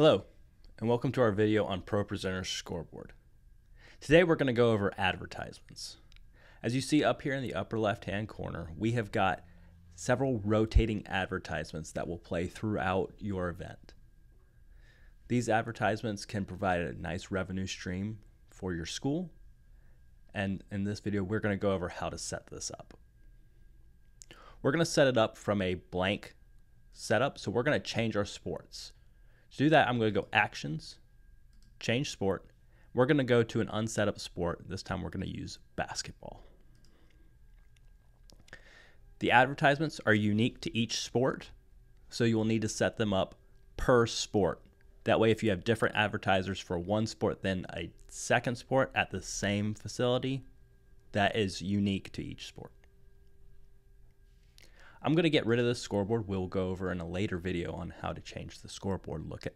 Hello, and welcome to our video on ProPresenter Scoreboard. Today we're going to go over advertisements. As you see up here in the upper left-hand corner, we have got several rotating advertisements that will play throughout your event. These advertisements can provide a nice revenue stream for your school, and in this video we're going to go over how to set this up. We're going to set it up from a blank setup, so we're going to change our sports. To do that, I'm going to go actions, change sport. We're going to go to an unset up sport. This time we're going to use basketball. The advertisements are unique to each sport, so you will need to set them up per sport. That way, if you have different advertisers for one sport than a second sport at the same facility, that is unique to each sport. I'm going to get rid of the scoreboard. We'll go over in a later video on how to change the scoreboard look. At.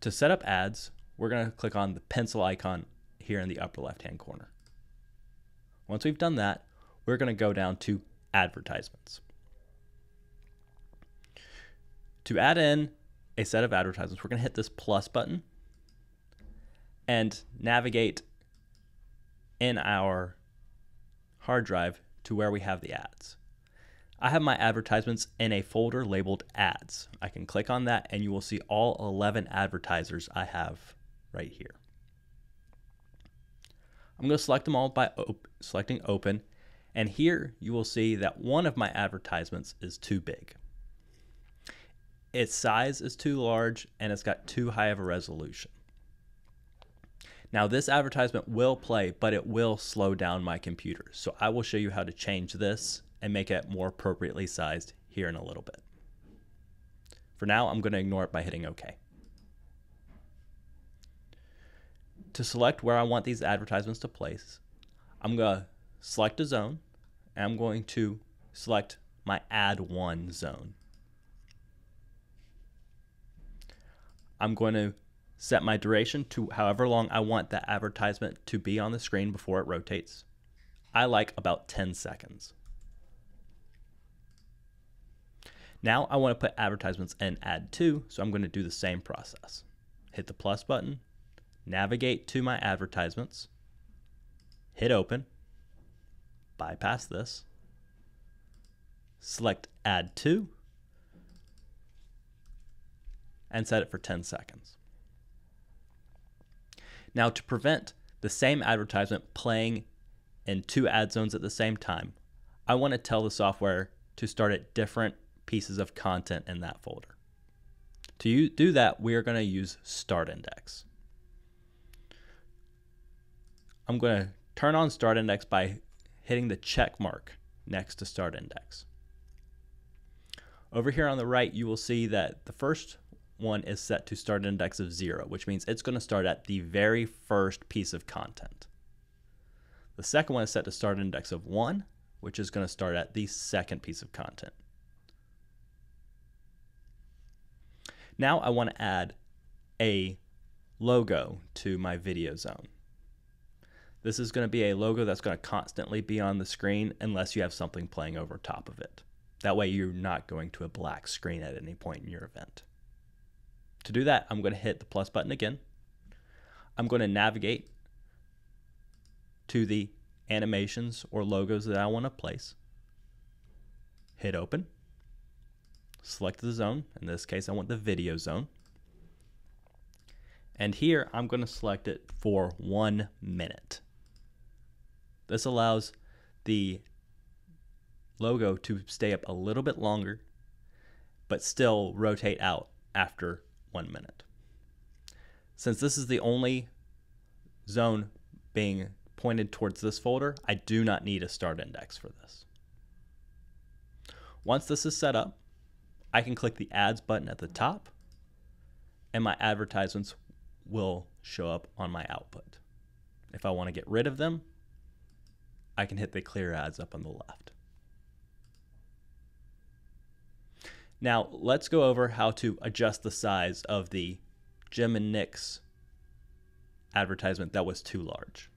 To set up ads, we're going to click on the pencil icon here in the upper left-hand corner. Once we've done that, we're going to go down to advertisements. To add in a set of advertisements, we're going to hit this plus button and navigate in our hard drive to where we have the ads. I have my advertisements in a folder labeled ads. I can click on that and you will see all 11 advertisers I have right here. I'm going to select them all by op selecting open and here you will see that one of my advertisements is too big. Its size is too large and it's got too high of a resolution. Now this advertisement will play, but it will slow down my computer. So I will show you how to change this and make it more appropriately sized here in a little bit. For now, I'm going to ignore it by hitting OK. To select where I want these advertisements to place, I'm going to select a zone, and I'm going to select my add one zone. I'm going to set my duration to however long I want the advertisement to be on the screen before it rotates. I like about 10 seconds. Now I want to put advertisements and add to, so I'm going to do the same process. Hit the plus button, navigate to my advertisements, hit open, bypass this, select add to, and set it for 10 seconds. Now to prevent the same advertisement playing in two ad zones at the same time, I want to tell the software to start at different pieces of content in that folder. To do that, we are going to use start index. I'm going to turn on start index by hitting the check mark next to start index. Over here on the right, you will see that the first one is set to start index of zero, which means it's going to start at the very first piece of content. The second one is set to start index of one, which is going to start at the second piece of content. Now I want to add a logo to my video zone. This is going to be a logo that's going to constantly be on the screen unless you have something playing over top of it. That way you're not going to a black screen at any point in your event. To do that, I'm going to hit the plus button again. I'm going to navigate to the animations or logos that I want to place. Hit open select the zone. In this case, I want the video zone. And here I'm going to select it for one minute. This allows the logo to stay up a little bit longer, but still rotate out after one minute. Since this is the only zone being pointed towards this folder, I do not need a start index for this. Once this is set up, I can click the ads button at the top and my advertisements will show up on my output. If I want to get rid of them, I can hit the clear ads up on the left. Now let's go over how to adjust the size of the Jim and Nick's advertisement that was too large.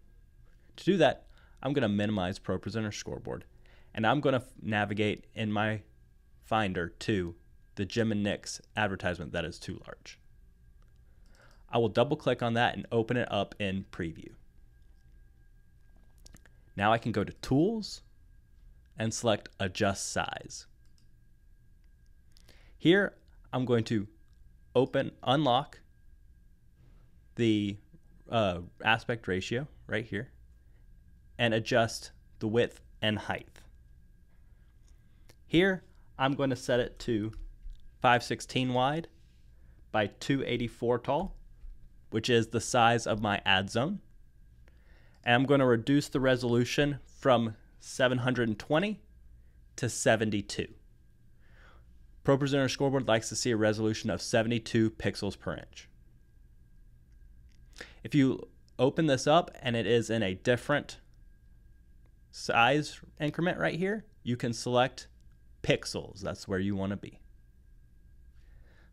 To do that, I'm going to minimize ProPresenter Scoreboard and I'm going to navigate in my Finder to the Jim and Nick's advertisement that is too large. I will double click on that and open it up in preview. Now I can go to tools and select adjust size. Here I'm going to open, unlock the uh, aspect ratio right here and adjust the width and height. Here I'm going to set it to 516 wide by 284 tall, which is the size of my ad zone. And I'm going to reduce the resolution from 720 to 72. ProPresenter Scoreboard likes to see a resolution of 72 pixels per inch. If you open this up and it is in a different size increment right here, you can select pixels. That's where you want to be.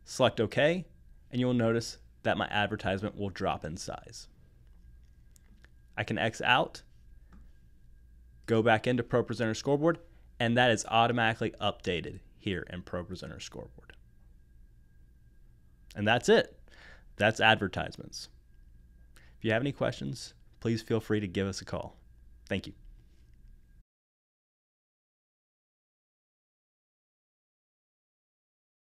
Select OK, and you'll notice that my advertisement will drop in size. I can X out, go back into ProPresenter Scoreboard, and that is automatically updated here in ProPresenter Scoreboard. And that's it. That's advertisements. If you have any questions, please feel free to give us a call. Thank you.